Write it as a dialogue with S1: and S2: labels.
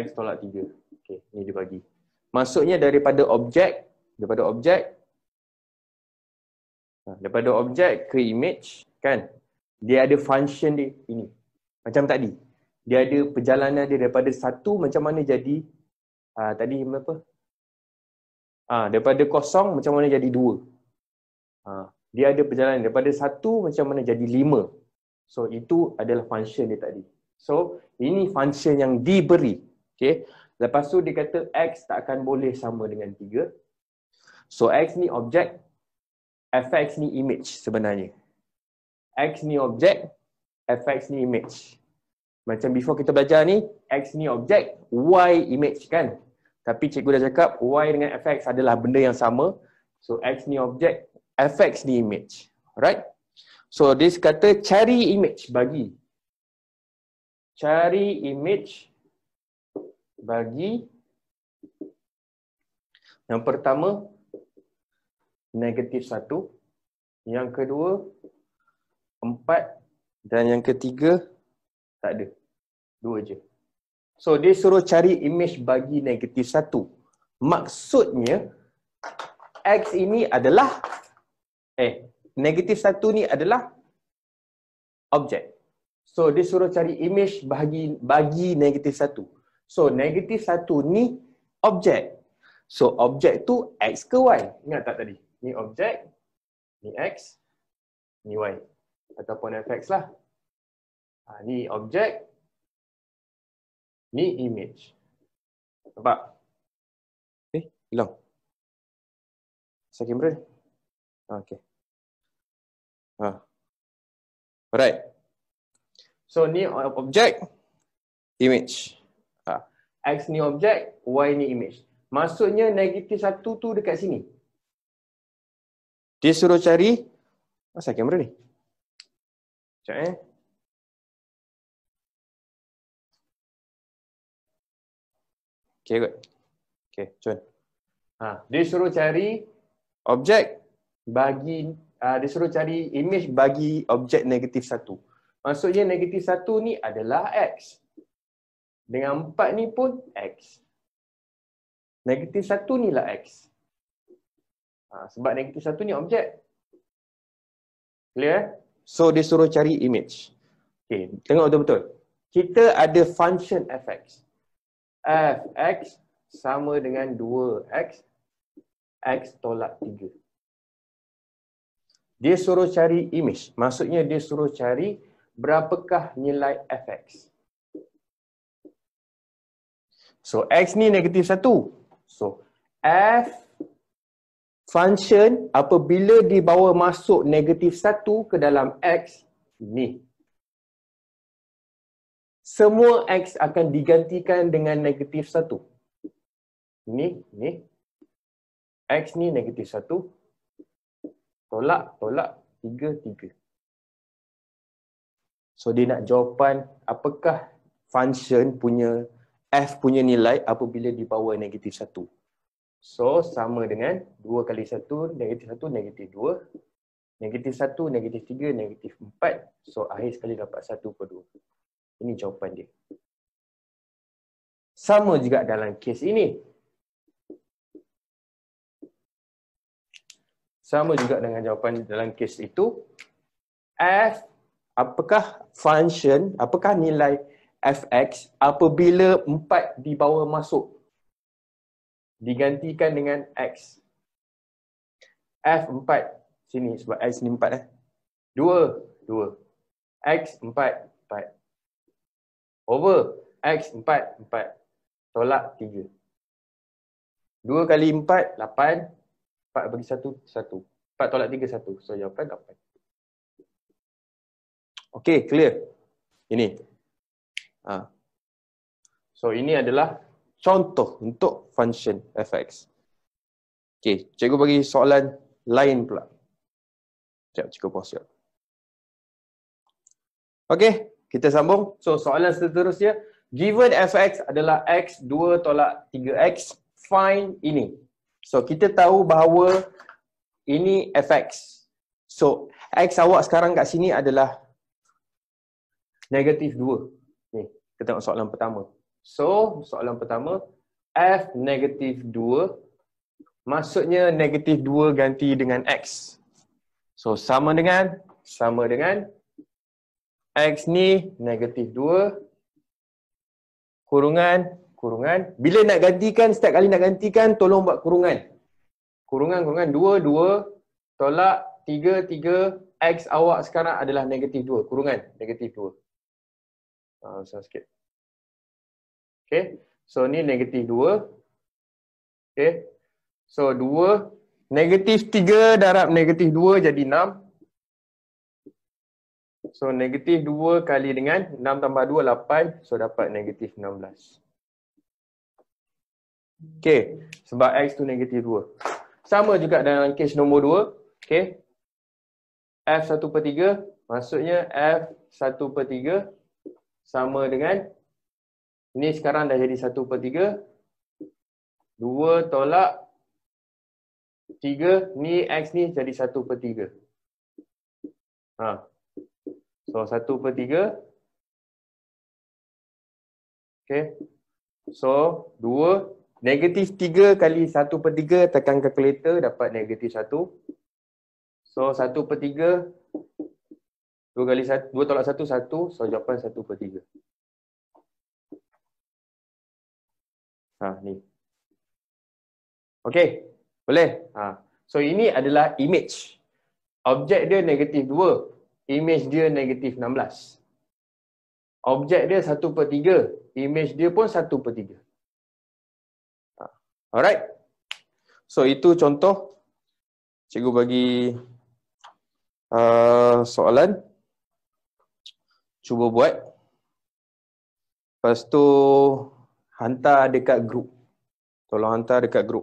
S1: x tolak 3. Okey, ni dia bagi. Maksudnya daripada objek, daripada objek ha, daripada objek ke image kan. Dia ada function dia ini. Macam tadi. Dia ada perjalanan dia daripada satu macam mana jadi uh, tadi apa? Ah daripada kosong macam mana jadi dua. Ah dia ada perjalanan daripada satu macam mana jadi lima. So itu adalah function dia tadi. So ini function yang diberi Okay. Lepas tu dia kata X tak akan boleh sama dengan 3. So X ni objek. FX ni image sebenarnya. X ni objek. FX ni image. Macam before kita belajar ni, X ni objek, Y image kan? Tapi cikgu dah cakap Y dengan FX adalah benda yang sama. So X ni objek, FX ni image. Alright? So this kata cari image bagi. Cari image bagi yang pertama negatif 1 yang kedua 4 dan yang ketiga tak ada dua je so dia suruh cari image bagi negatif 1 maksudnya x ini adalah eh negatif 1 ni adalah objek so dia suruh cari image bagi bagi negatif 1 So negatif satu ni objek. So objek tu x ke y? Ingat tak tadi? Ni objek, ni x, ni y. Ataupun fx lah. Ha, ni objek, ni image. Nampak? Eh, hilang. Saya kamera ni. Ah, okay. Ha. Alright. So ni objek, image. X ni objek, Y ni image. Maksudnya negatif satu tu dekat sini. Dia suruh cari, masa kamera ni? Sekejap eh. Okay, good. Okay, cun. Ha, dia suruh cari objek bagi, uh, dia suruh cari image bagi objek negatif satu. Maksudnya negatif satu ni adalah X. Dengan 4 ni pun X. Negatif 1 ni lah X. Ha, sebab negatif 1 ni objek. Clear eh? So dia suruh cari image. Okay, tengok betul-betul. Kita ada function fx. fx sama dengan 2x. x tolak 3. Dia suruh cari image. Maksudnya dia suruh cari berapakah nilai fx. Okay. So x ni negatif satu. So f function apabila dibawa masuk negatif satu ke dalam x ni. Semua x akan digantikan dengan negatif satu. Ni, ni. x ni negatif satu. Tolak, tolak. tiga tiga. So dia nak jawapan apakah function punya F punya nilai apabila di bawah negatif 1. So sama dengan 2 kali 1, negatif 1, negatif 2. Negatif 1, negatif 3, negatif 4. So akhir sekali dapat 1 per 2. Ini jawapan dia. Sama juga dalam kes ini. Sama juga dengan jawapan dalam kes itu. F, apakah function, apakah nilai fx apabila 4 dibawa masuk digantikan dengan x f4 sini sebab x ni 4 eh 2 2 x 4 4 over x 4 4 tolak 3 2 kali 4 8 4 bagi 1, 1. 4 tolak 3, 1. So jawapan 8. Okay, clear. Ini. Ha. So ini adalah contoh untuk function fx. Okey, cikgu bagi soalan lain pula. Sekejap, cikgu pause sekejap. Okey, kita sambung. So soalan seterusnya, given fx adalah x2 tolak 3x, find ini. So kita tahu bahawa ini fx. So x awak sekarang kat sini adalah negatif kita tengok soalan pertama. So, soalan pertama, F negatif 2, maksudnya negatif 2 ganti dengan X. So, sama dengan, sama dengan X ni negatif 2, kurungan, kurungan. Bila nak gantikan, setiap kali nak gantikan, tolong buat kurungan. Kurungan, kurungan, 2, 2, tolak, 3, 3, X awak sekarang adalah negatif 2, kurungan, negatif 2. Uh, besar sikit. Okay. So ni negatif 2. Okay. So 2. Negatif 3 darab negatif 2 jadi 6. So negatif 2 kali dengan 6 tambah 2, 8. So dapat negatif 16. Okay. Sebab X tu negatif 2. Sama juga dalam kes nombor 2. Okay. F 1 per 3. Maksudnya F 1 per 3 sama dengan ni sekarang dah jadi 1 per 3 2 tolak 3 ni x ni jadi 1 per 3 ha. so 1 per 3 ok so 2 negatif 3 kali 1 per 3 tekan calculator dapat negatif 1 so 1 per 3 2 kali 1, 2 tolak 1, 1. So, jawapan 1 per 3. Ha, ni. Okay. Boleh? Ha. So, ini adalah image. Objek dia negatif 2. Image dia negatif 16. Objek dia 1 per 3. Image dia pun 1 per 3. Ha. Alright. So, itu contoh. Cikgu bagi uh, soalan. Soalan cuba buat lepas tu hantar dekat grup. tolong hantar dekat grup.